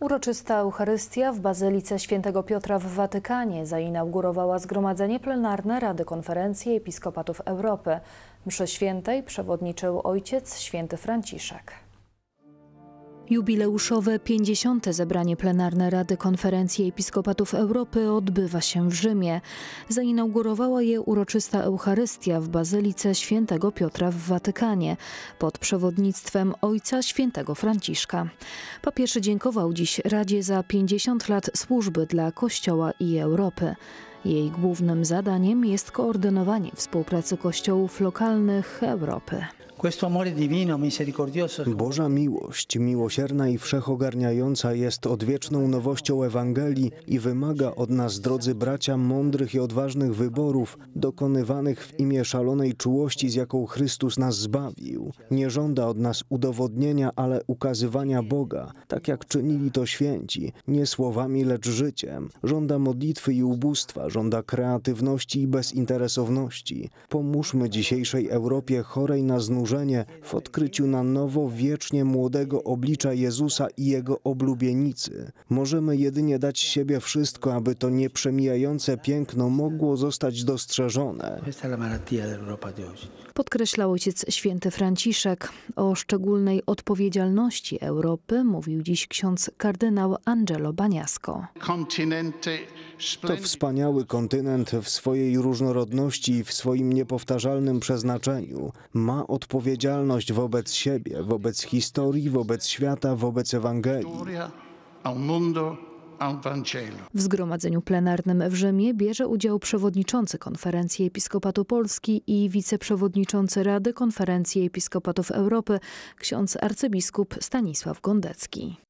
Uroczysta Eucharystia w Bazylice Świętego Piotra w Watykanie zainaugurowała zgromadzenie plenarne Rady Konferencji Episkopatów Europy. Mszy świętej przewodniczył ojciec święty Franciszek. Jubileuszowe 50. zebranie plenarne Rady Konferencji Episkopatów Europy odbywa się w Rzymie. Zainaugurowała je uroczysta Eucharystia w Bazylice Świętego Piotra w Watykanie pod przewodnictwem Ojca Świętego Franciszka. Papież dziękował dziś Radzie za 50 lat służby dla Kościoła i Europy. Jej głównym zadaniem jest koordynowanie współpracy kościołów lokalnych Europy. Boża miłość, miłosierna i wszechogarniająca jest odwieczną nowością Ewangelii i wymaga od nas, drodzy bracia, mądrych i odważnych wyborów, dokonywanych w imię szalonej czułości, z jaką Chrystus nas zbawił. Nie żąda od nas udowodnienia, ale ukazywania Boga, tak jak czynili to święci, nie słowami, lecz życiem. Żąda modlitwy i ubóstwa, żąda kreatywności i bezinteresowności. Pomóżmy dzisiejszej Europie chorej na znużenie w odkryciu na nowo wiecznie młodego oblicza Jezusa i Jego oblubienicy. Możemy jedynie dać siebie wszystko, aby to nieprzemijające piękno mogło zostać dostrzeżone. Podkreślał ojciec święty Franciszek. O szczególnej odpowiedzialności Europy mówił dziś ksiądz kardynał Angelo Baniasko. To wspaniały kontynent w swojej różnorodności i w swoim niepowtarzalnym przeznaczeniu. Ma odpowiedzialność wobec siebie, wobec historii, wobec świata, wobec Ewangelii. W zgromadzeniu plenarnym w Rzymie bierze udział przewodniczący Konferencji Episkopatu Polski i wiceprzewodniczący Rady Konferencji Episkopatów Europy, ksiądz arcybiskup Stanisław Gondecki.